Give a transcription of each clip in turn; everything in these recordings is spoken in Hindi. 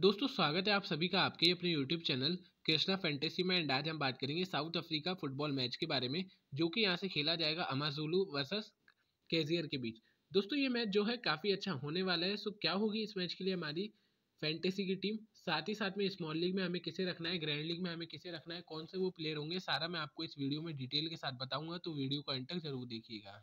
दोस्तों स्वागत है आप सभी का आपके अपने YouTube चैनल कृष्णा फैंटेसी में एंड आज हम बात करेंगे साउथ अफ्रीका फुटबॉल मैच के बारे में जो कि यहाँ से खेला जाएगा अमाजुलू वर्सेस कैजियर के बीच दोस्तों ये मैच जो है काफ़ी अच्छा होने वाला है सो क्या होगी इस मैच के लिए हमारी फैंटेसी की टीम साथ ही साथ में स्मॉल लीग में हमें किसे रखना है ग्रैंड लीग में हमें किसे रखना है कौन से वो प्लेयर होंगे सारा मैं आपको इस वीडियो में डिटेल के साथ बताऊंगा तो वीडियो को एंड तक जरूर देखिएगा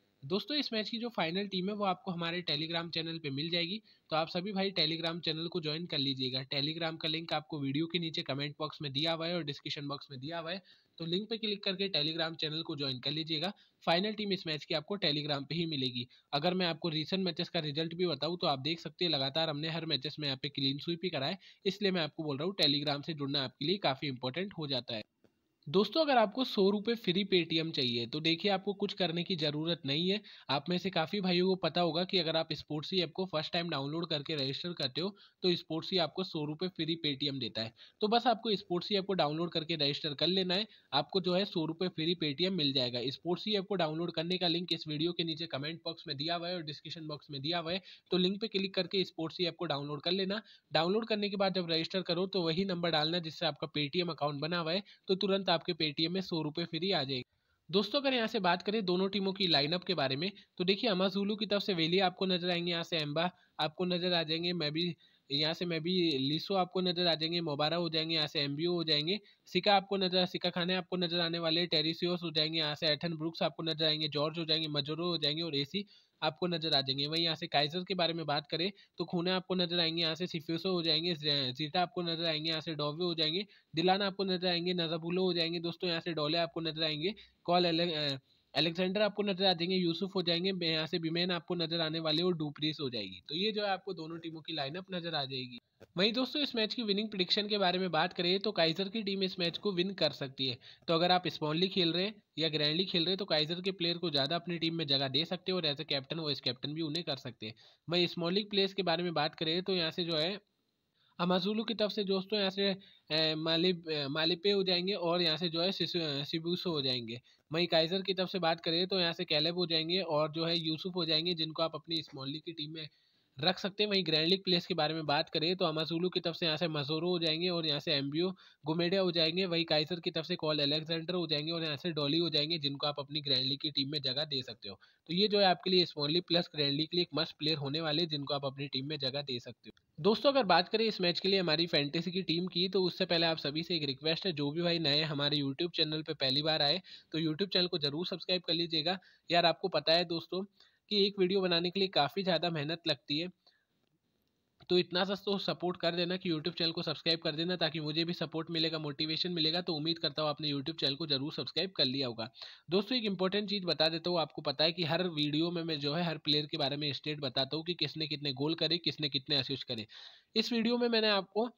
दोस्तों इस मैच की जो फाइनल टीम है वो आपको हमारे टेलीग्राम चैनल पे मिल जाएगी तो आप सभी भाई टेलीग्राम चैनल को ज्वाइन कर लीजिएगा टेलीग्राम का लिंक आपको वीडियो के नीचे कमेंट बॉक्स में दिया हुआ है और डिस्क्रिप्शन बॉक्स में दिया हुआ है तो लिंक पे क्लिक करके टेलीग्राम चैनल को ज्वाइन कर लीजिएगा फाइनल टीम इस मैच की आपको टेलीग्राम पे ही मिलेगी अगर मैं आपको रिसेंट मैचेस का रिजल्ट भी बताऊँ तो आप देख सकते हैं लगातार हमने हर मैचेस में यहाँ पे क्लीन स्वीप ही कराए इसलिए मैं आपको बोल रहा हूँ टेलीग्राम से जुड़ना आपके लिए काफ़ी इंपॉर्टेंट हो जाता है दोस्तों अगर आपको सौ रुपये फ्री पेटीएम चाहिए तो देखिए आपको कुछ करने की ज़रूरत नहीं है आप में से काफ़ी भाइयों को पता होगा कि अगर आप स्पोर्ट्स ऐप को फर्स्ट टाइम डाउनलोड करके रजिस्टर करते हो तो स्पोर्ट्स ही आपको सौ रुपये फ्री पेटीएम देता है तो बस आपको स्पोर्ट्स ऐप को डाउनलोड करके रजिस्टर कर लेना है आपको जो है सौ रुपये फ्री पेटीएम मिल जाएगा स्पोर्ट्स ऐप को डाउनलोड करने का लिंक इस वीडियो के नीचे कमेंट बॉक्स में दिया हुआ है और डिस्क्रिप्शन बॉक्स में दिया हुआ है तो लिंक पर क्लिक करके स्पोर्ट्स ही ऐप को डाउनलोड कर लेना डाउनलोड करने के बाद जब रजिस्टर करो तो वही नंबर डालना जिससे आपका पेटीएम अकाउंट बना हुआ है तो तुरंत आप आपके पेटीएम में सौ रुपये फ्री आ जाएगी दोस्तों अगर यहाँ से बात करें दोनों टीमों की लाइनअप के बारे में तो देखिए अमाजुलू की तरफ से वेली आपको नजर आएंगे यहाँ से एम्बा आपको नजर आ जाएंगे मैं भी यहाँ से मैं भी लिसो आपको नज़र आ जाएंगे मोबारा हो जाएंगे यहाँ से एम हो जाएंगे सिका आपको नजर सिका खाने आपको नजर आने वाले टेरिसियोस हो जाएंगे यहाँ से एथन ब्रुक्स आपको नजर आएंगे जॉर्ज हो जाएंगे मजोरो हो जाएंगे और एसी आपको नजर आ जाएंगे वहीं यहाँ से काइजर के बारे में बात करें तो खूने आपको नजर आएंगे यहाँ से सिफ्यूसो हो जाएंगे जीटा आपको नजर आएंगे यहाँ से डोवे हो जाएंगे दिलाना आपको नजर आएंगे नजाबुलो हो जाएंगे दोस्तों यहाँ से डोले आपको नजर आएंगे कॉल अलग अलेक्जेंडर आपको नजर आ जाएंगे यूसुफ हो जाएंगे यहाँ से बिमेन आपको नजर आने वाले और डुप्रीस हो जाएगी तो ये जो है आपको दोनों टीमों की लाइनअप नजर आ जाएगी वहीं दोस्तों इस मैच की विनिंग प्रिडिक्शन के बारे में बात करें तो काइजर की टीम इस मैच को विन कर सकती है तो अगर आप स्मॉनली खेल रहे हैं या ग्रैंडली खेल रहे हैं तो काइजर के प्लेयर को ज़्यादा अपनी टीम में जगह दे सकते हैं और as a captain vice captain भी उन्हें कर सकते हैं वहीं स्मॉलिक प्लेयर्स के बारे में बात करें तो यहाँ से जो है हमासुलू की तरफ से दोस्तों यहाँ से मालिप मालिपे हो जाएंगे और यहाँ से जो है सिबूसो हो जाएंगे मई काइजर की तरफ से बात करें तो यहाँ से कैलेब हो जाएंगे और जो है यूसुफ हो जाएंगे जिनको आप अपनी स्मॉली की टीम में रख सकते हैं वहीं ग्रैंडलिक प्लेस के बारे में बात करें तो अमाजुलू की तरफ से यहाँ से मजोरो हो जाएंगे और यहाँ से एम्बियो गुमेडिया हो जाएंगे वहीं काइसर की तरफ से कॉल एलेक्जेंडर हो जाएंगे और यहाँ से डॉली हो जाएंगे जिनको आप अपनी ग्रैंडली की टीम में जगह दे सकते हो तो ये जो है आपके लिए स्मॉली प्लस ग्रैंडली के लिए एक मस्ट प्लेयर होने वाले जिनको आप अपनी टीम में जगह दे सकते हो दोस्तों अगर बात करें इस मैच के लिए हमारी फैंटेसी की टीम की तो उससे पहले आप सभी से एक रिक्वेस्ट है जो भी भाई नए हमारे यूट्यूब चैनल पर पहली बार आए तो यूट्यूब चैनल को जरूर सब्सक्राइब कर लीजिएगा यार आपको पता है दोस्तों कि एक वीडियो बनाने के लिए काफ़ी ज़्यादा मेहनत लगती है तो इतना सा तो सपोर्ट कर देना कि यूट्यूब चैनल को सब्सक्राइब कर देना ताकि मुझे भी सपोर्ट मिलेगा मोटिवेशन मिलेगा तो उम्मीद करता हूँ आपने यूट्यूब चैनल को जरूर सब्सक्राइब कर लिया होगा दोस्तों एक इंपॉर्टेंट चीज़ बता देता हूँ आपको पता है कि हर वीडियो में मैं जो है हर प्लेयर के बारे में स्टेट बताता हूँ कि किसने कितने गोल करे किसने कितने असिस्ट करे इस वीडियो में मैंने आपको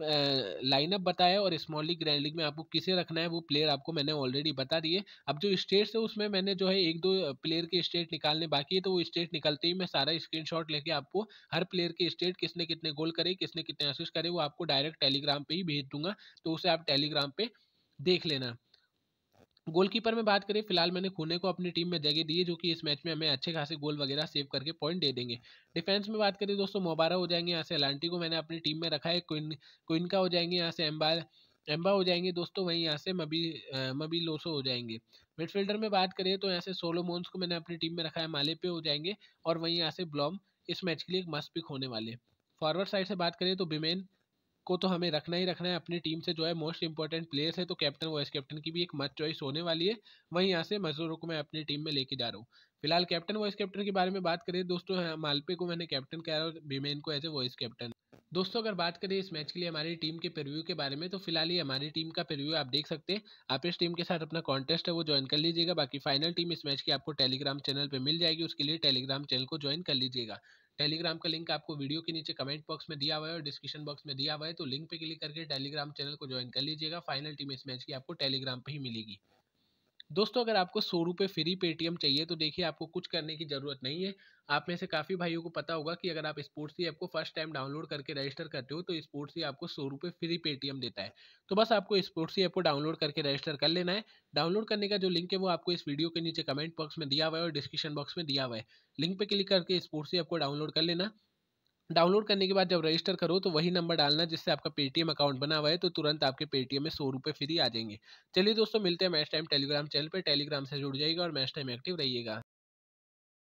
लाइनअप बताया और स्मॉल लीग ग्रैंड लीग में आपको किसे रखना है वो प्लेयर आपको मैंने ऑलरेडी बता दिए अब जो स्टेट्स है उसमें मैंने जो है एक दो प्लेयर के स्टेट निकालने बाकी है तो वो स्टेट निकलते ही मैं सारा स्क्रीनशॉट लेके आपको हर प्लेयर के स्टेट किसने कितने गोल करे किसने कितने असिस्ट करे वो आपको डायरेक्ट टेलीग्राम पर ही भेज दूंगा तो उसे आप टेलीग्राम पर देख लेना गोलकीपर में बात करें फिलहाल मैंने खूने को अपनी टीम में जगह दी है जो कि इस मैच में हमें अच्छे खासे गोल वगैरह सेव करके पॉइंट दे देंगे डिफेंस में बात करें दोस्तों मोबारा हो जाएंगे यहाँ से अलांटी को मैंने अपनी टीम में रखा है क्विन का हो जाएंगे यहाँ से एम्बा एम्बा हो जाएंगे दोस्तों वहीं यहाँ से मबी मबी लोसो हो जाएंगे मिडफील्डर में बात करें तो यहाँ से सोलो मोन्स को मैंने अपनी टीम में रखा है माले पे हो जाएंगे और वहीं यहाँ से ब्लॉम इस मैच के लिए एक मस्त पिक होने वाले फॉरवर्ड साइड से बात करें तो बिमेन को तो हमें रखना ही रखना है अपनी टीम से जो है मोस्ट इंपॉर्टेंट प्लेयर्स है तो कैप्टन वाइस कैप्टन की भी एक मत चॉइस होने वाली है वहीं यहाँ से मजदूरों को मैं अपनी टीम में लेके जा रहा हूँ फिलहाल कैप्टन वाइस कैप्टन के बारे में बात करें दोस्तों हाँ, मालपे को मैंने कैप्टन कहा और बीमेन को एज ए वाइस कैप्टन दोस्तों अगर बात करें इस मैच के लिए हमारी टीम के प्रिव्यू के बारे में तो फिलहाल ये हमारी टीम का प्रिव्यू आप देख सकते हैं आप इस टीम के साथ अपना कॉन्टेस्ट है वो ज्वाइन कर लीजिएगा बाकी फाइनल टीम इस मैच की आपको टेलीग्राम चैनल पर मिल जाएगी उसके लिए टेलीग्राम चैनल को ज्वाइन कर लीजिएगा टेलीग्राम का लिंक आपको वीडियो के नीचे कमेंट बॉक्स में दिया हुआ है और डिस्क्रिप्शन बॉक्स में दिया हुआ है तो लिंक पे क्लिक करके टेलीग्राम चैनल को ज्वाइन कर लीजिएगा फाइनल टीम इस मैच की आपको टेलीग्राम पे ही मिलेगी दोस्तों अगर आपको सौ रुपये फ्री पेटीएम चाहिए तो देखिए आपको कुछ करने की ज़रूरत नहीं है आप में से काफ़ी भाइयों को पता होगा कि अगर आप स्पोर्ट्स ही ऐप को फर्स्ट टाइम डाउनलोड करके रजिस्टर करते हो तो स्पोर्ट्स ही आपको सौ रुपये फ्री पेटीएम देता है तो बस आपको स्पोर्ट्स ही ऐप को डाउनलोड करके रजिस्टर कर लेना है डाउनलोड करने का जो लिंक है वो आपको इस वीडियो के नीचे कमेंट बॉक्स में दिया हुआ है और डिस्क्रिप्शन बॉक्स में दिया हुआ है लिंक पर क्लिक करके स्पोर्ट्स ही ऐप को डाउनलोड कर लेना डाउनलोड करने के बाद जब रजिस्टर करो तो वही नंबर डालना जिससे आपका पेटीएम अकाउंट बना हुआ है तो तुरंत आपके पेटीएम में सौ रुपये फ्री आ जाएंगे चलिए दोस्तों मिलते हैं मैच टाइम टेलीग्राम चैनल पर टेलीग्राम से जुड़ जाएगा और मैच टाइम एक्टिव रहिएगा